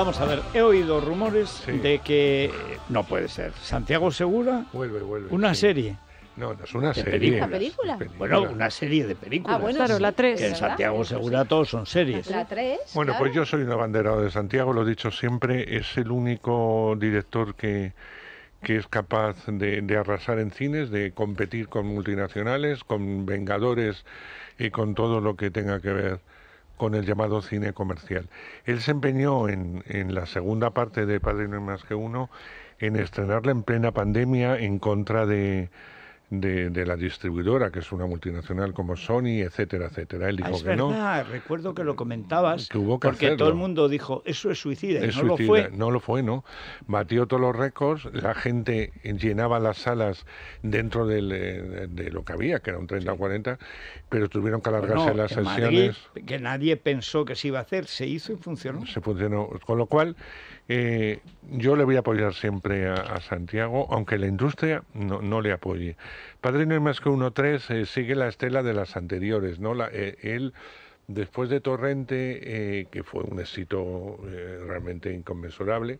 Vamos a ver, he oído rumores de que no puede ser. Santiago Segura, vuelve, vuelve. Una serie. No, no es una serie. Película? película? Bueno, una serie de películas. Ah, claro, la 3. en Santiago Segura todos son series. La 3. Bueno, pues yo soy un abanderado de Santiago, lo he dicho siempre, es el único director que, que es capaz de, de, arrasar en cines, de competir con multinacionales, con Vengadores y con todo lo que tenga que ver con el llamado cine comercial. Él se empeñó en, en la segunda parte de Padre No más que uno en estrenarla en plena pandemia en contra de de, la distribuidora, que es una multinacional como Sony, etcétera, etcétera. Él ah, dijo que verdad. no. Recuerdo que lo comentabas. porque todo el mundo dijo, eso es suicida. no lo fue. No lo fue, ¿no? Batió todos los récords, la gente llenaba las salas dentro eh, de, lo que había, que era un 30 o 40, pero tuvieron que alargarse las sesiones. que nadie pensó que se iba a hacer, se hizo y funcionó. Se funcionó. Con lo cual, eh, yo le voy a apoyar siempre a, Santiago, aunque la industria no, le apoye. Padrino es más que uno tres eh, sigue la estela de las anteriores, ¿no? La, eh, él después de Torrente, que fue un éxito realmente inconmensurable,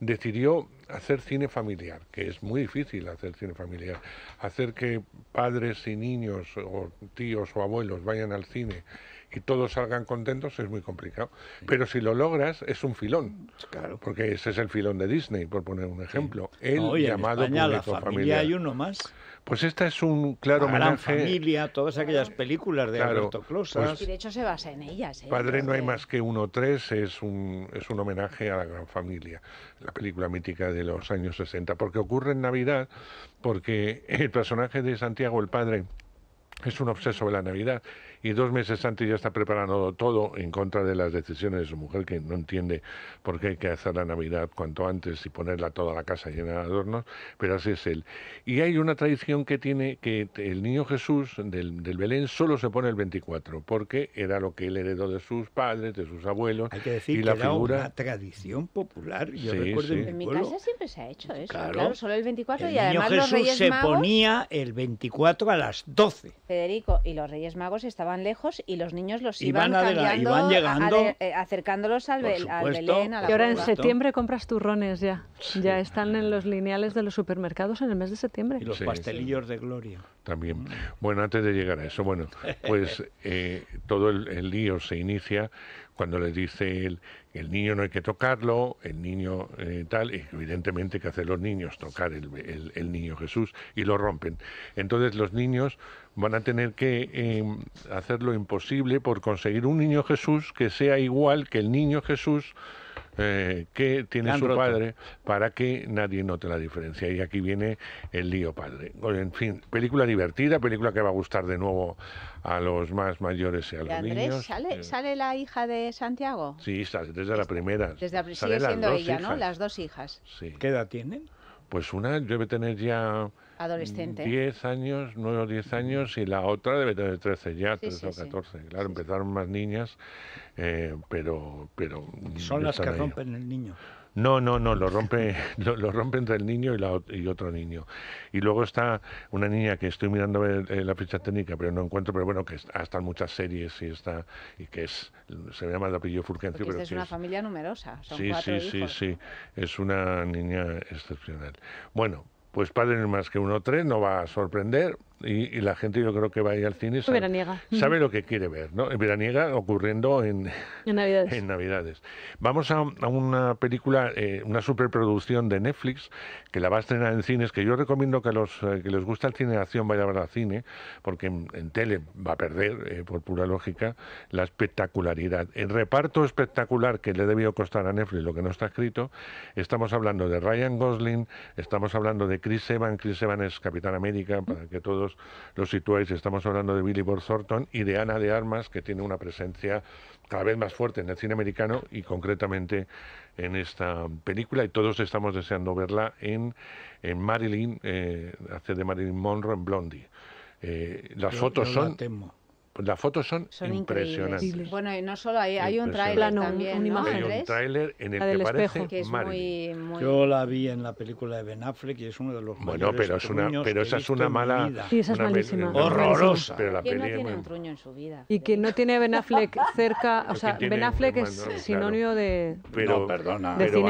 decidió hacer cine familiar, que es muy difícil hacer cine familiar. Hacer que padres y niños o tíos o abuelos vayan al cine y todos salgan contentos es muy complicado. Pero si lo logras, es un filón. Porque ese es el filón de Disney, por poner un ejemplo. El llamado familia Y hay uno más. Pues esta es un claro homenaje. Gran familia, todas aquellas películas de Alberto Closas. Pues de hecho se basa en ellas. ¿eh? Padre no hay más que uno tres es un es un homenaje a la gran familia, la película mítica de los años 60, porque ocurre en Navidad, porque el personaje de Santiago el padre es un obseso de la Navidad y dos meses antes ya está preparando todo en contra de las decisiones de su mujer, que no entiende por qué hay que hacer la Navidad cuanto antes y ponerla toda la casa llena de adornos, pero así es él. Y hay una tradición que tiene que el niño Jesús del, del Belén solo se pone el 24, porque era lo que él heredó de sus padres, de sus abuelos. Hay que decir que la era una tradición popular. Yo recuerdo en, mi casa siempre se ha hecho eso. Claro, solo el 24 y además niño Jesús se ponía el 24 a las 12. Federico, y los Reyes Magos estaban lejos y los niños los iban, eh, acercándolos al, Belén. y ahora en septiembre compras turrones ya. Ya están en los lineales de los supermercados en el mes de septiembre. los pastelillos de gloria también. Mm. Bueno, antes de llegar a eso, bueno, pues eh, todo el, lío se inicia cuando le dice el, el niño no hay que tocarlo, el niño eh, tal, evidentemente que hacen los niños tocar el, niño Jesús y lo rompen. Entonces los niños van a tener que em, hacer lo imposible por conseguir un niño Jesús que sea igual que el niño Jesús eh, que tiene su padre para que nadie note la diferencia. Y aquí viene el lío padre. En fin, película divertida, película que va a gustar de nuevo a los más mayores y a los niños. ¿sale, eh. ¿sale la hija de Santiago? Sí, sale desde, la primera. Desde la, sigue siendo ella, ¿no? Las dos hijas. Sí. ¿Qué edad tienen? Pues una debe tener ya Adolescente. 10 años, nueve o 10 años, y la otra debe tener 13 ya, sí, o 14. Claro, empezaron más niñas, eh, pero, pero... Son las que rompen el niño. No, no, no, lo rompe, lo, rompen entre el niño y, la, y, otro niño. Y luego está una niña que estoy mirando eh, la ficha técnica, pero no encuentro, pero bueno, que hasta en muchas series y está, y que es, se llama la apellido Fulgencio. pero es una familia numerosa, son sí, sí, Sí, sí, es una niña excepcional. Bueno, pues padre, más que uno tres, no va a sorprender, y, la gente yo creo que va a ir al cine sabe, sabe lo que quiere ver, ¿no? Veraniega ocurriendo en, en, Navidades. Vamos a, una película, eh, una superproducción de Netflix que la va a estrenar en cines, que yo recomiendo que a los eh, que les gusta el cine de acción vayan a ver al cine, porque en, tele va a perder, eh, por pura lógica, la espectacularidad. El reparto espectacular que le debió costar a Netflix lo que no está escrito, estamos hablando de Ryan Gosling, estamos hablando de Chris Evans, Chris Evans es Capitán América, para que todos los, situáis. Estamos hablando de Billy Bob Thornton y de Ana de Armas, que tiene una presencia cada vez más fuerte en el cine americano y concretamente en esta película y todos estamos deseando verla en, Marilyn, eh, hace de Marilyn Monroe en Blondie. Eh, las fotos son las fotos son, impresionantes. Bueno, y no solo hay, hay un tráiler también, ¿no? Hay un tráiler en el que parece Yo la vi en la película de Ben Affleck y es uno de los Bueno, pero es una pero esa es una mala sí, esa es una malísima. horrorosa, pero la no tiene un truño en su vida. Y que no tiene Ben Affleck cerca, o sea, Ben Affleck es sinónimo de Pero perdona, pero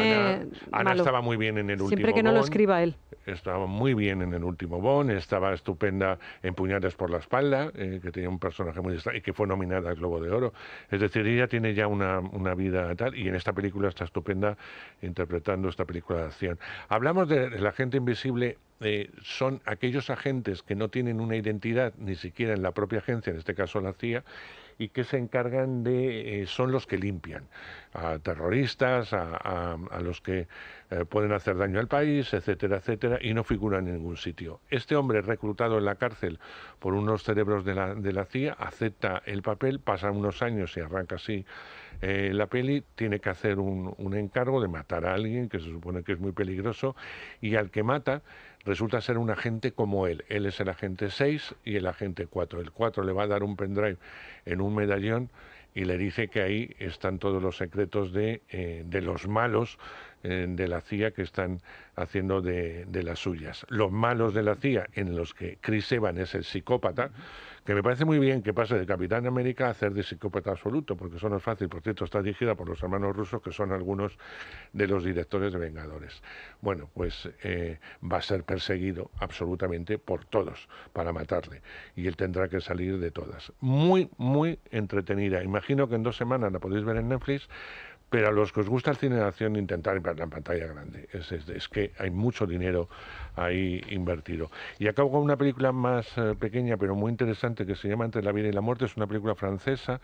Ana, estaba muy bien en el último Siempre que no lo escriba él estaba muy bien en el último Bond, estaba estupenda en Puñales por la espalda, eh, que tenía un personaje muy extraño y que fue nominada al Globo de Oro. Es decir, ella tiene ya una, una vida tal y en esta película está estupenda interpretando esta película de acción. Hablamos de La gente invisible eh, son aquellos agentes que no tienen una identidad ni siquiera en la propia agencia, en este caso la CIA, y que se encargan de, eh, son los que limpian a terroristas, a, los que eh, pueden hacer daño al país, etcétera, etcétera, y no figuran en ningún sitio. Este hombre reclutado en la cárcel por unos cerebros de la, CIA acepta el papel, pasa unos años y arranca así la peli, tiene que hacer un encargo de matar a alguien que se supone que es muy peligroso y al que mata resulta ser un agente como él. Él es el agente 6 y el agente 4. El 4 le va a dar un pendrive en un medallón y le dice que ahí están todos los secretos de, eh, de los malos eh, de la CIA que están haciendo de, las suyas. Los malos de la CIA, en los que Chris Evans es el psicópata, que me parece muy bien que pase de Capitán América a hacer de psicópata absoluto, porque eso no es fácil. Por cierto, está dirigida por los hermanos rusos, que son algunos de los directores de Vengadores. Bueno, pues eh, va a ser perseguido absolutamente por todos para matarle, y él tendrá que salir de todas. Muy, muy entretenida. Imagino que en dos semanas la podéis ver en Netflix, pero a los que os gusta el cine de acción, intentar en pantalla grande. Es, que hay mucho dinero ahí invertido. Y acabo con una película más eh, pequeña, pero muy interesante, que se llama Entre la vida y la muerte. Es una película francesa,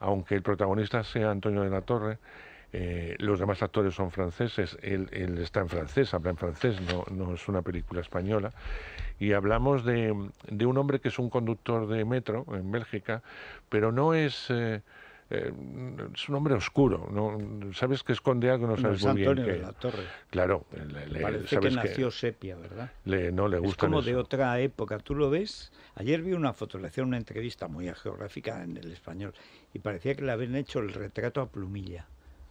aunque el protagonista sea Antonio de la Torre. Eh, los demás actores son franceses, él, él, está en francés, habla en francés, no, es una película española. Y hablamos de, un hombre que es un conductor de metro en Bélgica, pero no es... Eh, eh, es un hombre oscuro, ¿no? sabes que esconde algo, no sabes muy Antonio De la Torre. Claro, le, que nació sepia, ¿verdad? no le gusta. Es como de otra época, tú lo ves. Ayer vi una foto fotografía, una entrevista muy geográfica en el español y parecía que le habían hecho el retrato a plumilla.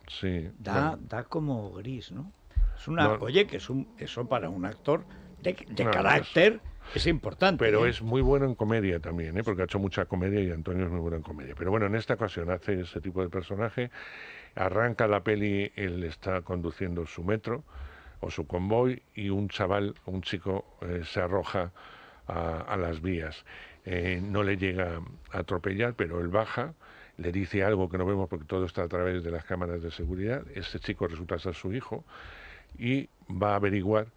Sí. Da, da como gris, ¿no? Es una, oye, que es un, eso para un actor de, carácter. Es importante. Pero ¿eh? es muy bueno en comedia también, ¿eh? porque ha hecho mucha comedia y Antonio es muy bueno en comedia. Pero bueno, en esta ocasión hace ese tipo de personaje. Arranca la peli, él está conduciendo su metro o su convoy y un chaval, un chico, eh, se arroja a, a las vías. Eh, no le llega a atropellar, pero él baja le dice algo que no vemos porque todo está a través de las cámaras de seguridad. Este chico resulta ser su hijo y va a averiguar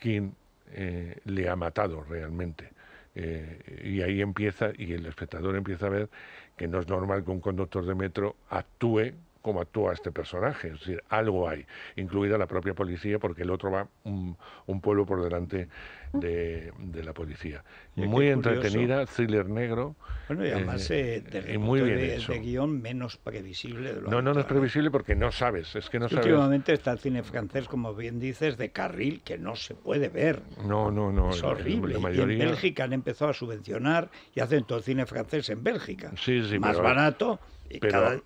quién eh, le ha matado realmente. Eh, y ahí empieza, y el espectador empieza a ver que no es normal que un conductor de metro actúe cómo actúa este personaje. Es decir, algo hay, incluida la propia policía, porque el otro va un, pueblo por delante de, la policía. muy entretenida, thriller negro. Bueno, y además eh, eh de, guión menos previsible. De lo no, no, no, es previsible porque no sabes, es que no sabes. Últimamente está el cine francés, como bien dices, de carril, que no se puede ver. No, no, no. Es horrible. y en Bélgica han empezado a subvencionar y hacen todo el cine francés en Bélgica. Sí, sí, Más barato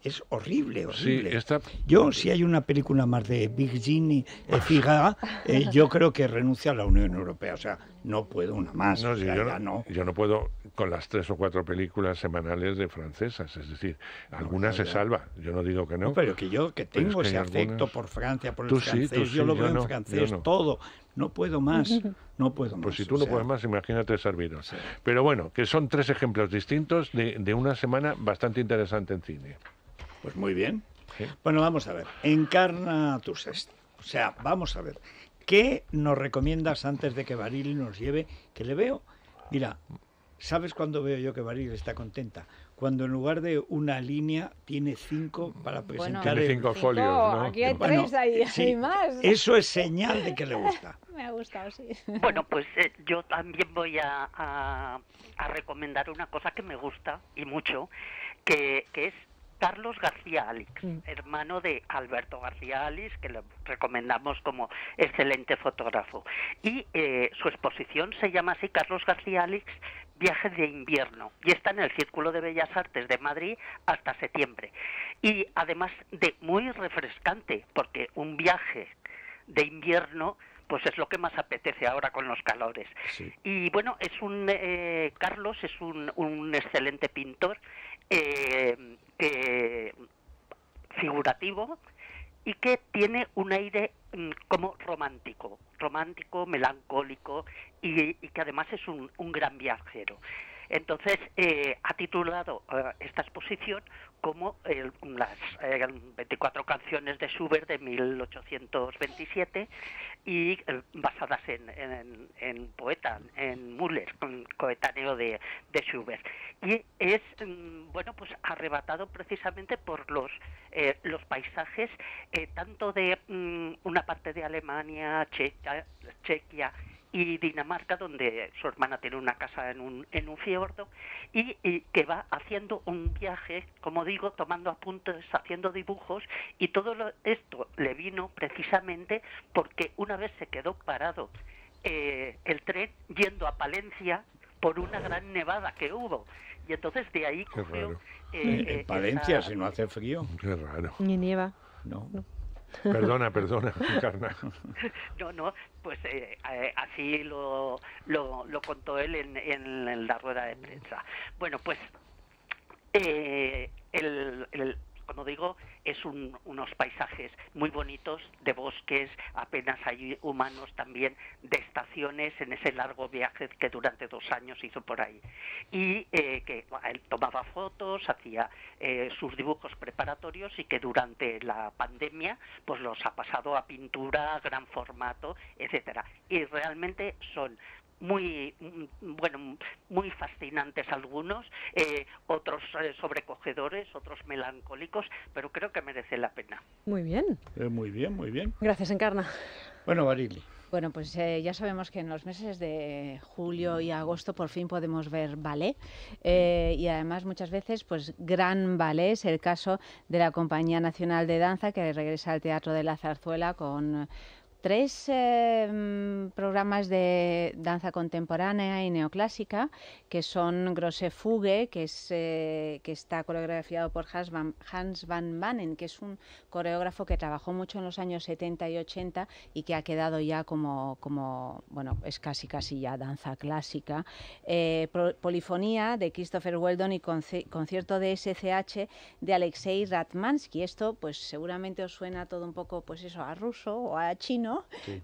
es horrible, horrible. Yo, si hay una película más de Big Gin y eh, Figa, eh, yo creo que renuncia a la Unión Europea. O sea, no puedo una más. No, yo, no, yo, no, puedo con las tres o cuatro películas semanales de francesas, es decir, algunas se salva, yo no digo que no. pero que yo que tengo ese afecto por Francia, por el francés, yo lo veo en francés todo, no puedo más, no puedo pues más. Pues si tú no puedes más, imagínate serviros. Pero bueno, que son tres ejemplos distintos de, de una semana bastante interesante en cine. Pues muy bien. Bueno, vamos a ver, encarna tu sexto. O sea, vamos a ver. ¿Qué nos recomiendas antes de que Baril nos lleve? Que le veo. Mira, ¿sabes cuándo veo yo que Baril está contenta? Cuando en lugar de una línea tiene cinco para presentar. cinco folios, ¿no? Aquí hay tres ahí, más. Eso es señal de que le gusta. Me ha gustado, sí. Bueno, pues eh, yo también voy a, recomendar una cosa que me gusta y mucho, que es Carlos García Alix, mm. hermano de Alberto García Alix, que le recomendamos como excelente fotógrafo. Y eh, su exposición se llama así Carlos García Alix, viaje de invierno y está en el Círculo de Bellas Artes de Madrid hasta septiembre. Y además de muy refrescante, porque un viaje de invierno pues es lo que más apetece ahora con los calores. Y bueno, es un eh, Carlos es un, un excelente pintor eh, eh, figurativo y que tiene un aire mm, como romántico, romántico, melancólico y, que además es un, gran viajero. Entonces eh, ha titulado eh, esta exposición como la cuatro canciones de Schubert de 1827 y eh, basadas en, en, en, poeta, en Müller, coetáneo de, Schubert. Y es, mm, bueno, pues arrebatado precisamente por los, eh, los paisajes, eh, tanto de mm, una parte de Alemania, Checa, Chequia, y Dinamarca, donde su hermana tiene una casa en un, en un fiordo, y, que va haciendo un viaje, como digo, tomando apuntes, haciendo dibujos, y todo esto le vino precisamente porque una vez se quedó parado eh, el tren yendo a Palencia por una gran nevada que hubo. Y entonces de ahí cogió... Eh, en, eh, Palencia, si no hace frío. Qué raro. Ni nieva. no. Perdona, perdona, carnal. No, no, pues eh, eh, así lo, lo, contó él en, en, la rueda de prensa. Bueno, pues eh, el, como digo, es unos paisajes muy bonitos de bosques, apenas hay humanos también, de estaciones en ese largo viaje que durante dos años hizo por ahí. Y eh, que él tomaba fotos, hacía eh, sus dibujos preparatorios y que durante la pandemia pues los ha pasado a pintura, gran formato, etcétera. Y realmente son muy mm, bueno muy fascinantes algunos eh, otros eh, sobrecogedores otros melancólicos pero creo que merece la pena muy bien eh, muy bien muy bien gracias Encarna bueno Barili bueno, pues ya sabemos que en los meses de julio y agosto por fin podemos ver ballet y además muchas veces pues gran ballet es el caso de la Compañía Nacional de Danza que regresa al Teatro de la Zarzuela con tres em, programas de danza contemporánea y neoclásica, que son Grosse Fuge que, es, eh, que está coreografiado por Hans van, Hans que es un coreógrafo que trabajó mucho en los años 70 y 80 y que ha quedado ya como, como bueno, es casi casi ya danza clásica. Eh, polifonía de Christopher Weldon y concierto de SCH de Alexei Ratmansky. Esto, pues seguramente os suena todo un poco, pues eso, a ruso o a chino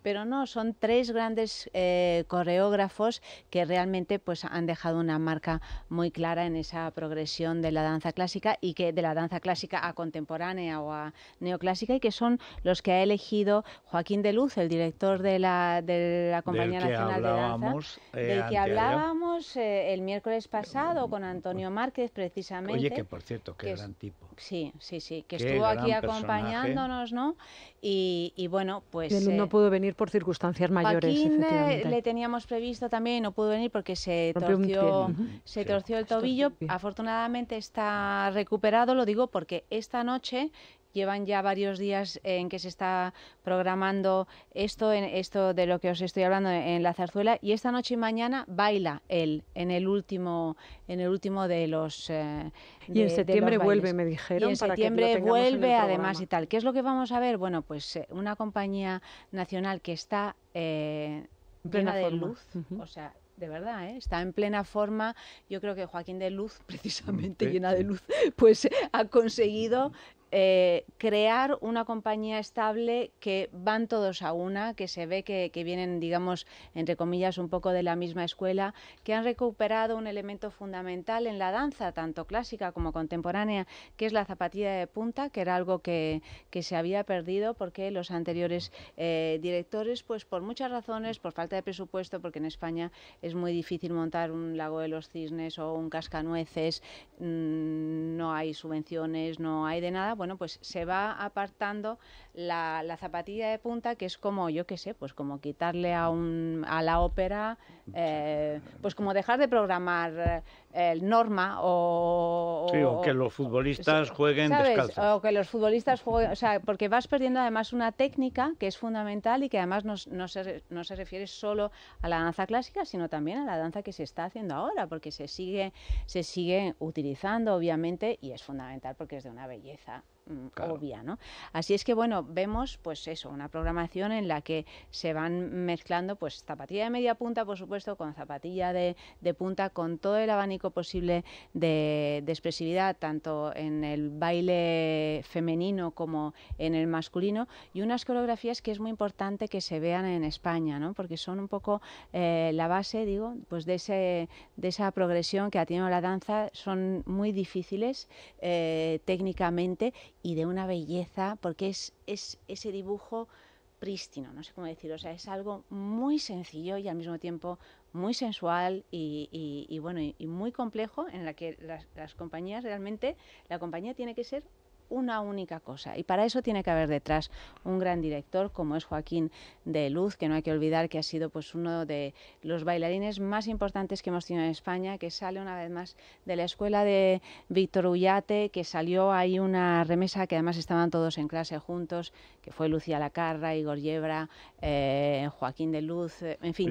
pero no, son tres grandes eh, coreógrafos que realmente pues, han dejado una marca muy clara en esa progresión de la danza clásica y que de la danza clásica a contemporánea o a neoclásica y que son los que ha elegido Joaquín de Luz, el director de la, de Compañía Nacional de Danza, eh, del que hablábamos eh, el miércoles pasado con pues, Antonio pues, Márquez precisamente. Oye, que por cierto, qué gran tipo. Sí, sí, sí, que estuvo aquí acompañándonos, ¿no? Y, bueno, pues... No pudo venir por circunstancias mayores. Joaquín eh, le teníamos previsto también, no pudo venir porque se se torció el tobillo. Afortunadamente está recuperado, lo digo porque esta noche llevan ya varios días en que se está programando esto, esto de lo que os estoy hablando en la zarzuela, y esta noche y mañana baila él en el último, en el último de los. Eh, y en septiembre vuelve, me dijeron. en septiembre vuelve, además y tal. ¿Qué es lo que vamos a ver? Bueno, pues eh, una compañía nacional que está eh, en llena de luz, o sea, de verdad, está en plena forma. Yo creo que Joaquín de Luz, precisamente llena de luz, pues ha conseguido eh, crear una compañía estable que van todos a una, que se ve que, vienen, digamos, entre comillas, un poco de la misma escuela, que han recuperado un elemento fundamental en la danza, tanto clásica como contemporánea, que es la zapatilla de punta, que era algo que, se había perdido porque los anteriores eh, directores, pues por muchas razones, por falta de presupuesto, porque en España es muy difícil montar un lago de los cisnes o un cascanueces, mm, no hay subvenciones, no hay de nada bueno, pues se va apartando la, zapatilla de punta, que es como, yo qué sé, pues como quitarle a, la ópera, eh, pues como dejar de programar eh, el norma o, o, que los futbolistas jueguen descalzos. O que los futbolistas jueguen, o sea, porque vas perdiendo además una técnica que es fundamental y que además no, se, no se refiere solo a la danza clásica, sino también a la danza que se está haciendo ahora, porque se sigue, se sigue utilizando, obviamente, y es fundamental porque es de una belleza Mm, obvia, ¿no? Así es que, bueno, vemos, pues eso, una programación en la que se van mezclando, pues, zapatilla de media punta, por supuesto, con zapatilla de, punta, con todo el abanico posible de, expresividad, tanto en el baile femenino como en el masculino, y unas coreografías que es muy importante que se vean en España, ¿no? Porque son un poco eh, la base, digo, pues de, ese, de esa progresión que ha tenido la danza, son muy difíciles eh, técnicamente y de una belleza, porque es, es ese dibujo prístino, no sé cómo decirlo, o sea, es algo muy sencillo y al mismo tiempo muy sensual y, bueno, y, muy complejo en la que las, las compañías realmente, la compañía tiene que ser una única cosa. Y para eso tiene que haber detrás un gran director como es Joaquín de Luz, que no hay que olvidar que ha sido pues uno de los bailarines más importantes que hemos tenido en España, que sale una vez más de la escuela de Víctor Ullate, que salió ahí una remesa que además estaban todos en clase juntos, que fue Lucía Lacarra, Igor Yebra, eh, Joaquín de Luz, eh, en fin,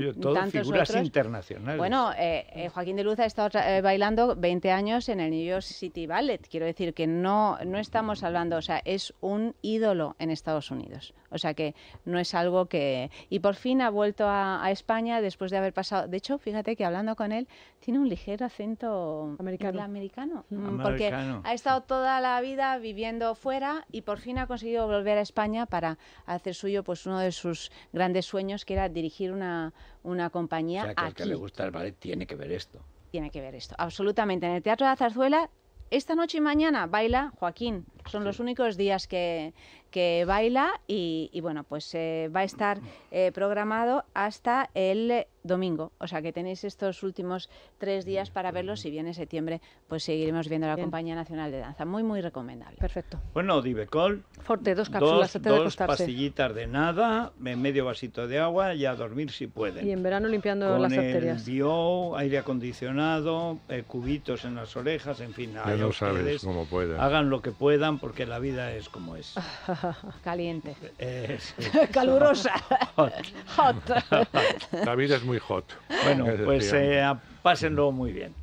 figuras internacionales. Bueno, eh, Joaquín de Luz ha estado bailando 20 años en el New York City Ballet. Quiero decir que no, no estamos estamos hablando, o sea, es un ídolo en Estados Unidos. O sea que no es algo que... Y por fin ha vuelto a, España después de haber pasado... De hecho, fíjate que hablando con él, tiene un ligero acento americano, mm. porque ha estado toda la vida viviendo fuera y por fin ha conseguido volver a España para hacer suyo pues uno de sus grandes sueños que era dirigir una, una compañía o sea, que que le gusta el ballet tiene que ver esto. Tiene que ver esto, absolutamente. En el Teatro de la Zarzuela esta noche y mañana baila Joaquín. Son los únicos días que, que baila y, bueno, pues eh, va a estar eh, programado hasta el domingo. O sea que tenéis estos últimos tres mm, días para pues verlo. Si viene septiembre, pues seguiremos viendo la Compañía Nacional de Danza. Muy, muy recomendable. Perfecto. Bueno, Divecol. Forte, dos cápsulas dos, dos de pastillitas de nada, medio vasito de agua y a dormir si pueden. Y en verano limpiando las arterias. El bio, aire acondicionado, eh, cubitos en las orejas, en fin. Ya no sabes cómo Hagan lo que puedan porque la vida es como es. Ah, Caliente. Eh, Calurosa. Hot. David es muy hot. Bueno, pues pasen eh, pásenlo muy bien.